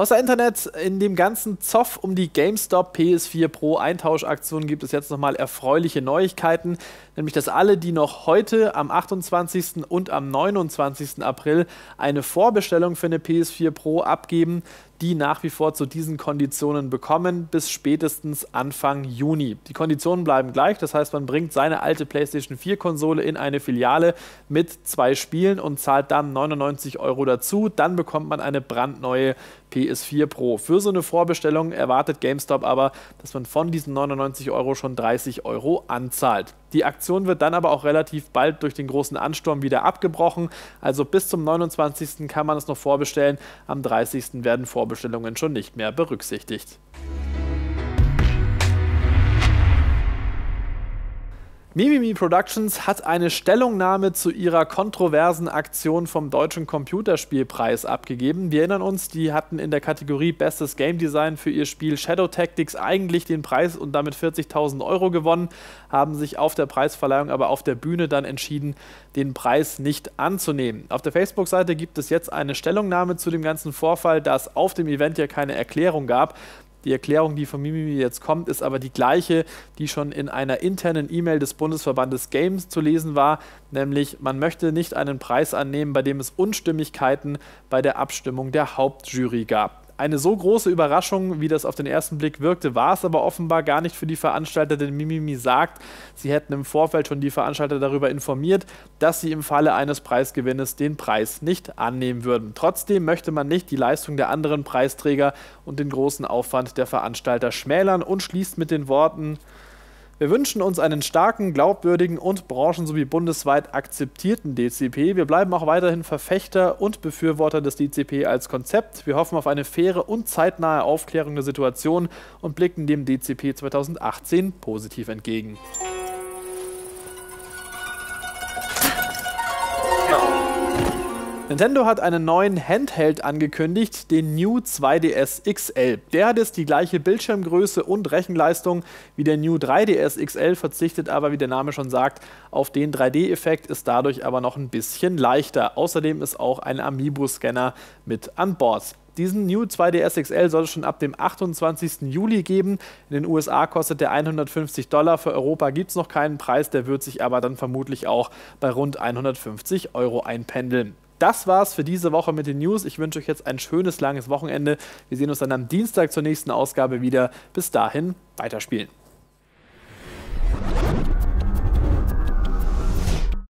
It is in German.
Außer Internet, in dem ganzen Zoff um die GameStop PS4 Pro Eintauschaktion gibt es jetzt nochmal erfreuliche Neuigkeiten, nämlich dass alle, die noch heute am 28. und am 29. April eine Vorbestellung für eine PS4 Pro abgeben, die nach wie vor zu diesen Konditionen bekommen bis spätestens Anfang Juni. Die Konditionen bleiben gleich, das heißt, man bringt seine alte PlayStation 4 Konsole in eine Filiale mit zwei Spielen und zahlt dann 99 Euro dazu. Dann bekommt man eine brandneue PS4 Pro. Für so eine Vorbestellung erwartet GameStop aber, dass man von diesen 99 Euro schon 30 Euro anzahlt. Die Aktion wird dann aber auch relativ bald durch den großen Ansturm wieder abgebrochen. Also bis zum 29. kann man es noch vorbestellen. Am 30. werden Vorbestellungen schon nicht mehr berücksichtigt. Mimimi Productions hat eine Stellungnahme zu ihrer kontroversen Aktion vom Deutschen Computerspielpreis abgegeben. Wir erinnern uns, die hatten in der Kategorie Bestes Game Design für ihr Spiel Shadow Tactics eigentlich den Preis und damit 40.000 Euro gewonnen, haben sich auf der Preisverleihung aber auf der Bühne dann entschieden, den Preis nicht anzunehmen. Auf der Facebook-Seite gibt es jetzt eine Stellungnahme zu dem ganzen Vorfall, da es auf dem Event ja keine Erklärung gab. Die Erklärung, die von Mimimi jetzt kommt, ist aber die gleiche, die schon in einer internen E-Mail des Bundesverbandes Games zu lesen war, nämlich man möchte nicht einen Preis annehmen, bei dem es Unstimmigkeiten bei der Abstimmung der Hauptjury gab. Eine so große Überraschung, wie das auf den ersten Blick wirkte, war es aber offenbar gar nicht für die Veranstalter, denn Mimimi sagt, sie hätten im Vorfeld schon die Veranstalter darüber informiert, dass sie im Falle eines Preisgewinnes den Preis nicht annehmen würden. Trotzdem möchte man nicht die Leistung der anderen Preisträger und den großen Aufwand der Veranstalter schmälern und schließt mit den Worten, wir wünschen uns einen starken, glaubwürdigen und branchen- sowie bundesweit akzeptierten DCP. Wir bleiben auch weiterhin Verfechter und Befürworter des DCP als Konzept. Wir hoffen auf eine faire und zeitnahe Aufklärung der Situation und blicken dem DCP 2018 positiv entgegen. Nintendo hat einen neuen Handheld angekündigt, den New 2DS XL. Der hat jetzt die gleiche Bildschirmgröße und Rechenleistung wie der New 3DS XL, verzichtet aber, wie der Name schon sagt, auf den 3D-Effekt, ist dadurch aber noch ein bisschen leichter. Außerdem ist auch ein Amiibo-Scanner mit an Bord. Diesen New 2DS XL soll es schon ab dem 28. Juli geben. In den USA kostet der 150 Dollar. Für Europa gibt es noch keinen Preis, der wird sich aber dann vermutlich auch bei rund 150 Euro einpendeln. Das war's für diese Woche mit den News. Ich wünsche euch jetzt ein schönes, langes Wochenende. Wir sehen uns dann am Dienstag zur nächsten Ausgabe wieder. Bis dahin, weiterspielen.